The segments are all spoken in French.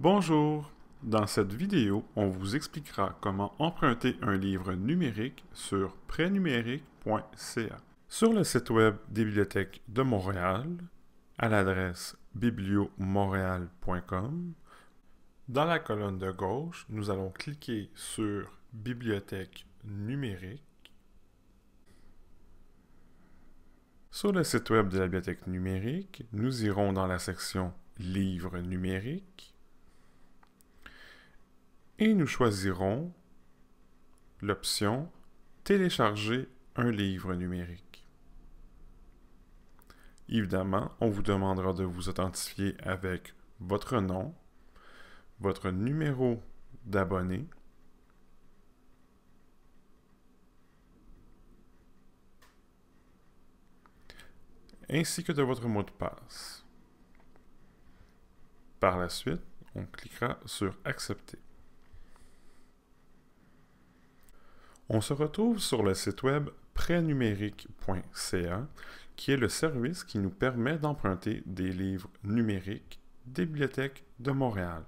Bonjour! Dans cette vidéo, on vous expliquera comment emprunter un livre numérique sur prénumérique.ca. Sur le site web des bibliothèques de Montréal, à l'adresse bibliomontréal.com, dans la colonne de gauche, nous allons cliquer sur Bibliothèque numérique. Sur le site web de la bibliothèque numérique, nous irons dans la section Livres numériques et nous choisirons l'option Télécharger un livre numérique. Évidemment, on vous demandera de vous authentifier avec votre nom, votre numéro d'abonné, ainsi que de votre mot de passe. Par la suite, on cliquera sur Accepter. On se retrouve sur le site web prénumérique.ca, qui est le service qui nous permet d'emprunter des livres numériques des bibliothèques de Montréal.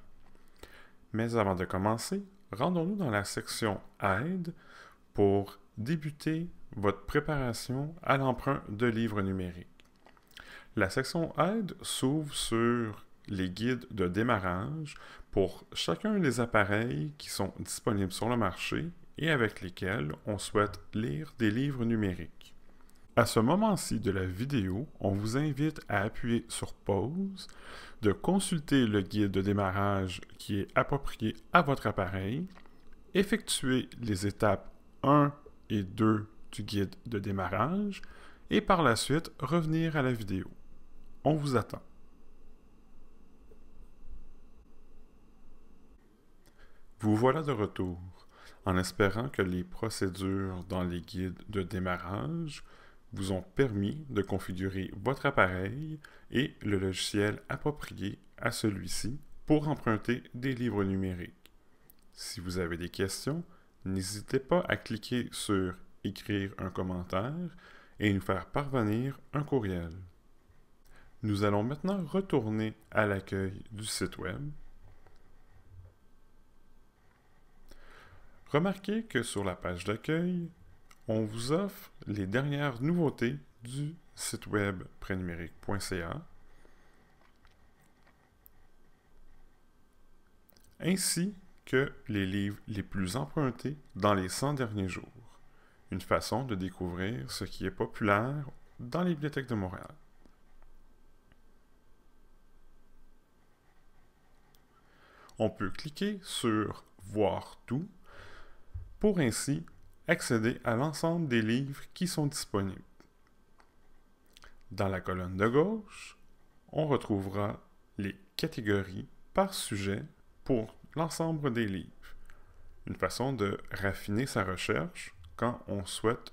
Mais avant de commencer, rendons-nous dans la section Aide pour débuter votre préparation à l'emprunt de livres numériques. La section Aide s'ouvre sur les guides de démarrage pour chacun des appareils qui sont disponibles sur le marché et avec lesquels on souhaite lire des livres numériques. À ce moment-ci de la vidéo, on vous invite à appuyer sur pause, de consulter le guide de démarrage qui est approprié à votre appareil, effectuer les étapes 1 et 2 du guide de démarrage et par la suite revenir à la vidéo. On vous attend. Vous voilà de retour en espérant que les procédures dans les guides de démarrage vous ont permis de configurer votre appareil et le logiciel approprié à celui-ci pour emprunter des livres numériques. Si vous avez des questions, n'hésitez pas à cliquer sur Écrire un commentaire et nous faire parvenir un courriel. Nous allons maintenant retourner à l'accueil du site Web Remarquez que sur la page d'accueil, on vous offre les dernières nouveautés du site web prénumérique.ca ainsi que les livres les plus empruntés dans les 100 derniers jours. Une façon de découvrir ce qui est populaire dans les bibliothèques de Montréal. On peut cliquer sur Voir tout pour ainsi accéder à l'ensemble des livres qui sont disponibles. Dans la colonne de gauche, on retrouvera les catégories par sujet pour l'ensemble des livres. Une façon de raffiner sa recherche quand on souhaite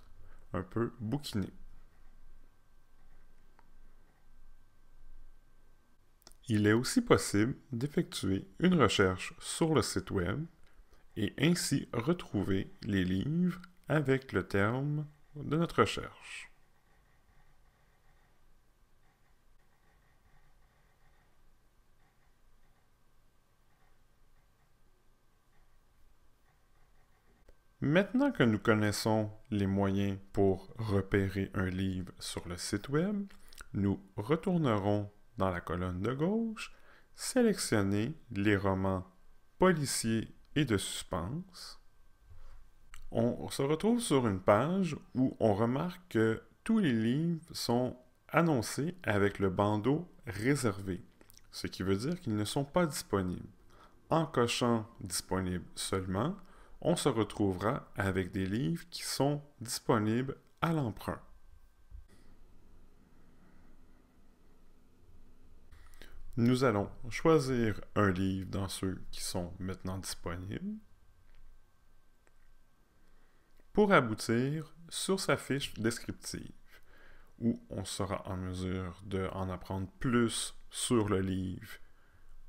un peu bouquiner. Il est aussi possible d'effectuer une recherche sur le site Web et ainsi retrouver les livres avec le terme de notre recherche. Maintenant que nous connaissons les moyens pour repérer un livre sur le site Web, nous retournerons dans la colonne de gauche, sélectionner les romans policiers et de suspense, on se retrouve sur une page où on remarque que tous les livres sont annoncés avec le bandeau réservé, ce qui veut dire qu'ils ne sont pas disponibles. En cochant disponible seulement, on se retrouvera avec des livres qui sont disponibles à l'emprunt. Nous allons choisir un livre dans ceux qui sont maintenant disponibles pour aboutir sur sa fiche descriptive où on sera en mesure d'en apprendre plus sur le livre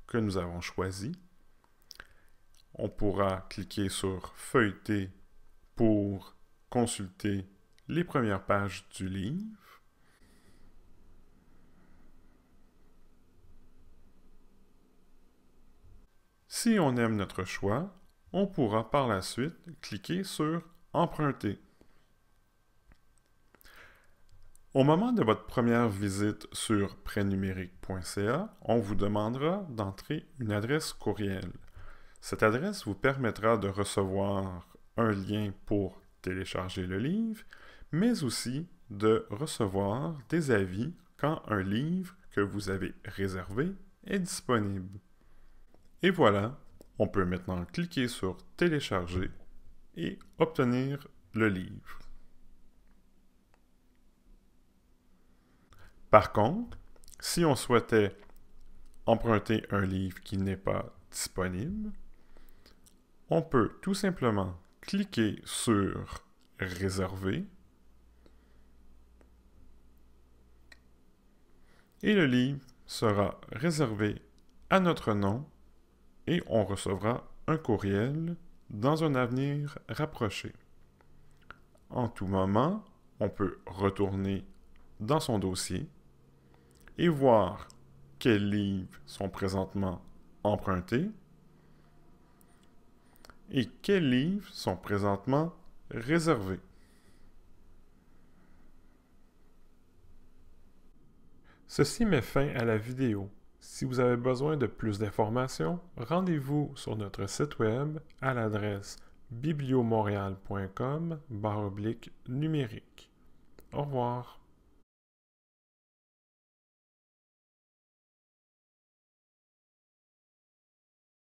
que nous avons choisi. On pourra cliquer sur feuilleter pour consulter les premières pages du livre. Si on aime notre choix, on pourra par la suite cliquer sur Emprunter. Au moment de votre première visite sur prénumérique.ca, on vous demandera d'entrer une adresse courriel. Cette adresse vous permettra de recevoir un lien pour télécharger le livre, mais aussi de recevoir des avis quand un livre que vous avez réservé est disponible. Et voilà, on peut maintenant cliquer sur Télécharger et obtenir le livre. Par contre, si on souhaitait emprunter un livre qui n'est pas disponible, on peut tout simplement cliquer sur Réserver et le livre sera réservé à notre nom et on recevra un courriel dans un avenir rapproché. En tout moment, on peut retourner dans son dossier et voir quels livres sont présentement empruntés et quels livres sont présentement réservés. Ceci met fin à la vidéo. Si vous avez besoin de plus d'informations, rendez-vous sur notre site web à l'adresse bibliomontréal.com numérique. Au revoir.